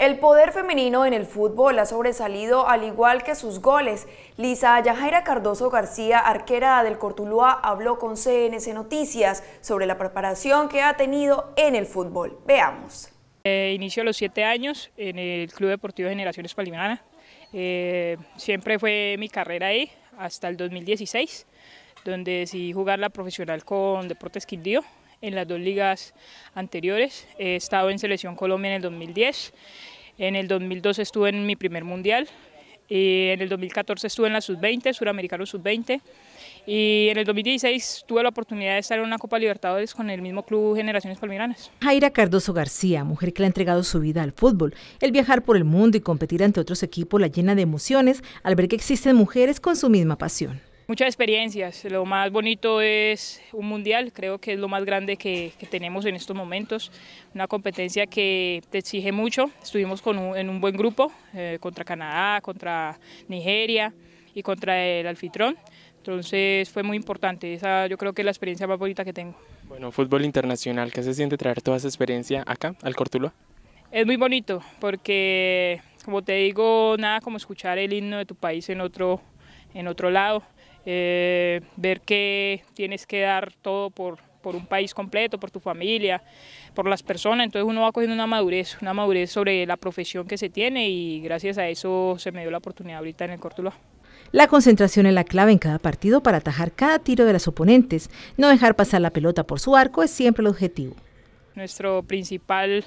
El poder femenino en el fútbol ha sobresalido al igual que sus goles. Lisa Yajaira Cardoso García, arquera del Cortuluá, habló con CNC Noticias sobre la preparación que ha tenido en el fútbol. Veamos. Eh, inicio a los siete años en el Club Deportivo Generaciones Palimana. Eh, siempre fue mi carrera ahí hasta el 2016, donde decidí jugar la profesional con Deportes Quindío en las dos ligas anteriores. He eh, estado en Selección Colombia en el 2010, en el 2012 estuve en mi primer mundial, y en el 2014 estuve en la Sub-20, Suramericano Sub-20, y en el 2016 tuve la oportunidad de estar en una Copa Libertadores con el mismo club Generaciones Palmiranas. Jaira Cardoso García, mujer que le ha entregado su vida al fútbol. El viajar por el mundo y competir ante otros equipos la llena de emociones al ver que existen mujeres con su misma pasión. Muchas experiencias, lo más bonito es un mundial, creo que es lo más grande que, tenemos en estos momentos, una competencia que te exige mucho, estuvimos en un buen grupo eh, contra Canadá, contra Nigeria y contra el Alfitrón, entonces fue muy importante, esa yo creo que es la experiencia más bonita que tengo. Bueno, fútbol internacional, ¿qué se siente traer toda esa experiencia acá, al Cortuloa? Es muy bonito porque, como te digo, nada como escuchar el himno de tu país en otro, en otro lado. Eh, ver que tienes que dar todo por, por un país completo, por tu familia, por las personas. Entonces uno va cogiendo una madurez, una madurez sobre la profesión que se tiene y gracias a eso se me dio la oportunidad ahorita en el Córtulo. La concentración es la clave en cada partido para atajar cada tiro de las oponentes. No dejar pasar la pelota por su arco es siempre el objetivo. Nuestro principal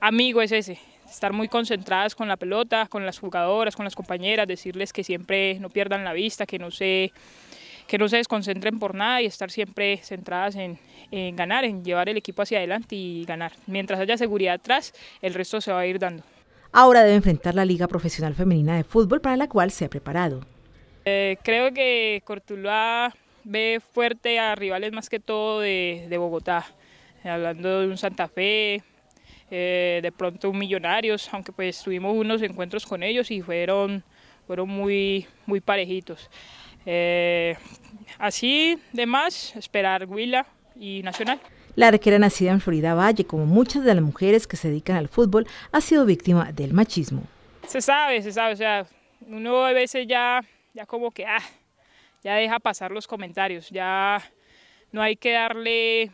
amigo es ese, estar muy concentradas con la pelota, con las jugadoras, con las compañeras, decirles que siempre no pierdan la vista, que no se, que no se desconcentren por nada y estar siempre centradas en, ganar, en llevar el equipo hacia adelante y ganar. Mientras haya seguridad atrás, el resto se va a ir dando. Ahora debe enfrentar la Liga Profesional Femenina de Fútbol para la cual se ha preparado. Eh, creo que Cortuluá ve fuerte a rivales más que todo de Bogotá, hablando de un Santa Fe, eh, de pronto millonarios, aunque pues tuvimos unos encuentros con ellos y fueron, fueron muy, muy parejitos. Eh, así, de más, esperar Huila y Nacional. La arquera nacida en Florida Valle, como muchas de las mujeres que se dedican al fútbol, ha sido víctima del machismo. Se sabe, se sabe, o sea, uno a veces ya, ya como que, ah, ya deja pasar los comentarios, ya no hay que darle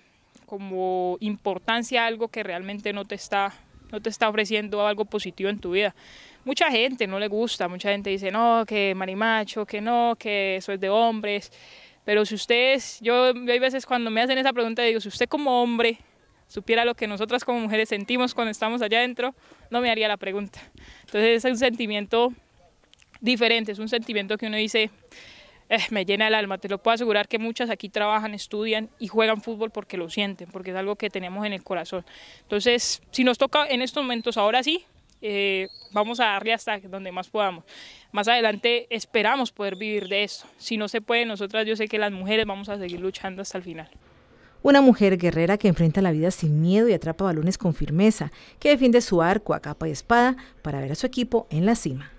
como importancia algo que realmente no te está no te está ofreciendo algo positivo en tu vida. Mucha gente no le gusta, mucha gente dice, no, que marimacho, que no, que eso es de hombres. Pero si ustedes, yo hay veces cuando me hacen esa pregunta, digo, si usted como hombre supiera lo que nosotras como mujeres sentimos cuando estamos allá adentro, no me haría la pregunta. Entonces es un sentimiento diferente, es un sentimiento que uno dice, eh, me llena el alma. Te lo puedo asegurar que muchas aquí trabajan, estudian y juegan fútbol porque lo sienten, porque es algo que tenemos en el corazón. Entonces, si nos toca en estos momentos, ahora sí, eh, vamos a darle hasta donde más podamos. Más adelante esperamos poder vivir de esto. Si no se puede, nosotras yo sé que las mujeres vamos a seguir luchando hasta el final. Una mujer guerrera que enfrenta la vida sin miedo y atrapa balones con firmeza, que defiende su arco a capa y espada para ver a su equipo en la cima.